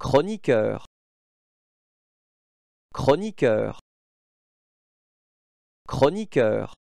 Chroniqueur Chroniqueur Chroniqueur